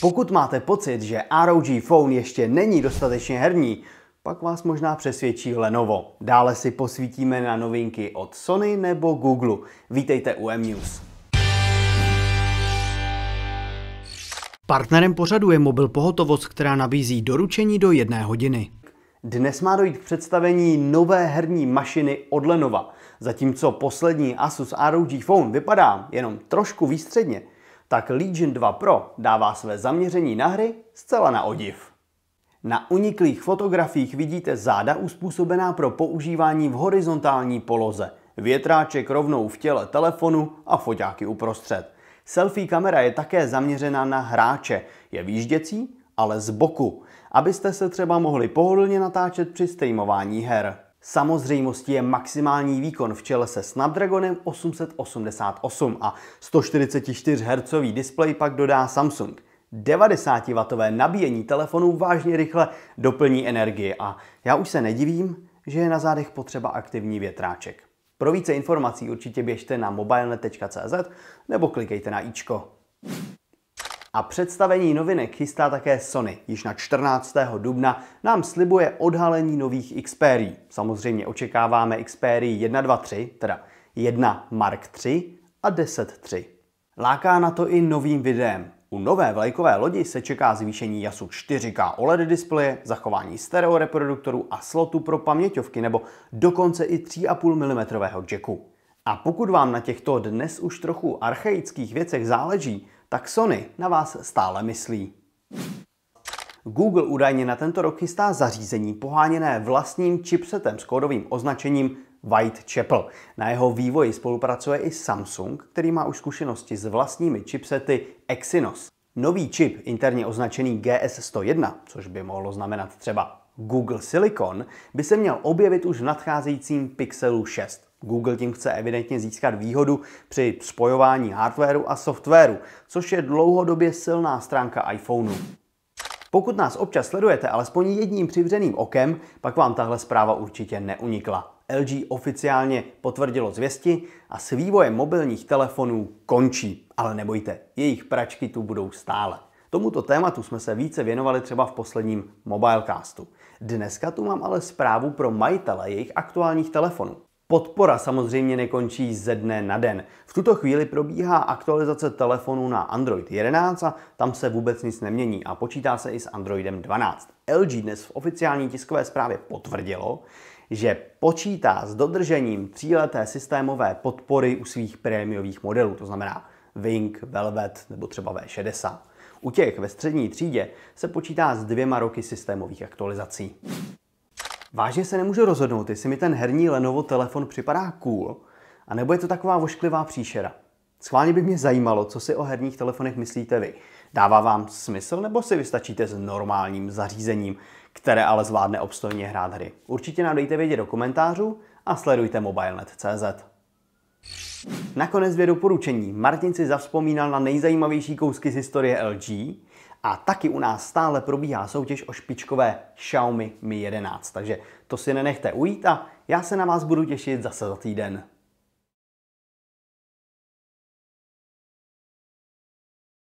Pokud máte pocit, že ROG Phone ještě není dostatečně herní, pak vás možná přesvědčí Lenovo. Dále si posvítíme na novinky od Sony nebo Google. Vítejte u M-News. Partnerem pořadu je mobil pohotovost, která nabízí doručení do jedné hodiny. Dnes má dojít k představení nové herní mašiny od Lenova. Zatímco poslední Asus ROG Phone vypadá jenom trošku výstředně, tak Legion 2 Pro dává své zaměření na hry zcela na odiv. Na uniklých fotografiích vidíte záda uspůsobená pro používání v horizontální poloze, větráček rovnou v těle telefonu a foťáky uprostřed. Selfie kamera je také zaměřena na hráče, je výžděcí, ale z boku, abyste se třeba mohli pohodlně natáčet při streamování her. Samozřejmostí je maximální výkon v čele se Snapdragonem 888 a 144 Hz displej pak dodá Samsung. 90W nabíjení telefonu vážně rychle doplní energie a já už se nedivím, že je na zádech potřeba aktivní větráček. Pro více informací určitě běžte na mobilnet.cz nebo klikejte na ičko. A představení novinek chystá také Sony. Již na 14. dubna nám slibuje odhalení nových Xperia. Samozřejmě očekáváme Xperia 1, 2, 3, teda 1 Mark 3 a 10 3. Láká na to i novým videem. U nové vlajkové lodi se čeká zvýšení jasu 4K OLED displeje, zachování stereo reproduktoru a slotu pro paměťovky nebo dokonce i 3,5 mm jacku. A pokud vám na těchto dnes už trochu archaických věcech záleží, tak Sony na vás stále myslí. Google údajně na tento rok chystá zařízení poháněné vlastním chipsetem s kódovým označením Chapel. Na jeho vývoji spolupracuje i Samsung, který má už zkušenosti s vlastními chipsety Exynos. Nový čip, interně označený GS101, což by mohlo znamenat třeba Google Silicon, by se měl objevit už v nadcházejícím Pixelu 6. Google tím chce evidentně získat výhodu při spojování hardwareu a softwaru, což je dlouhodobě silná stránka iPhoneu. Pokud nás občas sledujete alespoň jedním přivřeným okem, pak vám tahle zpráva určitě neunikla. LG oficiálně potvrdilo zvěsti a s vývojem mobilních telefonů končí. Ale nebojte, jejich pračky tu budou stále. Tomuto tématu jsme se více věnovali třeba v posledním Mobilecastu. Dneska tu mám ale zprávu pro majitele jejich aktuálních telefonů. Podpora samozřejmě nekončí ze dne na den. V tuto chvíli probíhá aktualizace telefonu na Android 11 a tam se vůbec nic nemění a počítá se i s Androidem 12. LG dnes v oficiální tiskové zprávě potvrdilo, že počítá s dodržením tříleté systémové podpory u svých prémiových modelů, to znamená Wing, Velvet nebo třeba V60. U těch ve střední třídě se počítá s dvěma roky systémových aktualizací. Vážně se nemůžu rozhodnout, jestli mi ten herní Lenovo telefon připadá cool, anebo je to taková vošklivá příšera. Schválně by mě zajímalo, co si o herních telefonech myslíte vy. Dává vám smysl nebo si vystačíte s normálním zařízením, které ale zvládne obstojně hrát hry? Určitě nám dejte vědět do komentářů a sledujte mobilenet.cz. Nakonec dvě doporučení. Martin si zavzpomínal na nejzajímavější kousky z historie LG a taky u nás stále probíhá soutěž o špičkové Xiaomi Mi 11, takže to si nenechte ujít a já se na vás budu těšit zase za týden.